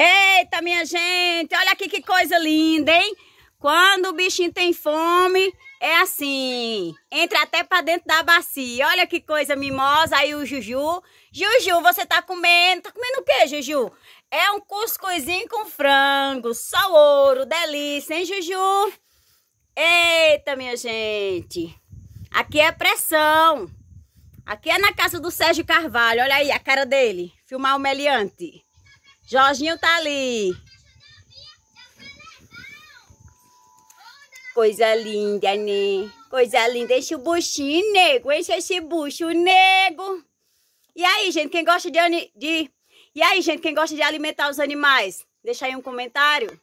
Eita, minha gente, olha aqui que coisa linda, hein? Quando o bichinho tem fome, é assim, entra até pra dentro da bacia. Olha que coisa mimosa, aí o Juju. Juju, você tá comendo, tá comendo o quê, Juju? É um cuscuzinho com frango, só ouro, delícia, hein, Juju? Eita, minha gente, aqui é pressão. Aqui é na casa do Sérgio Carvalho, olha aí a cara dele, filmar o meliante. Jorginho tá ali. Coisa linda, né? Coisa linda. Enche o buchinho, nego. Enche esse bucho, nego. E aí, gente, quem gosta de, de... E aí, gente, quem gosta de alimentar os animais? Deixa aí um comentário.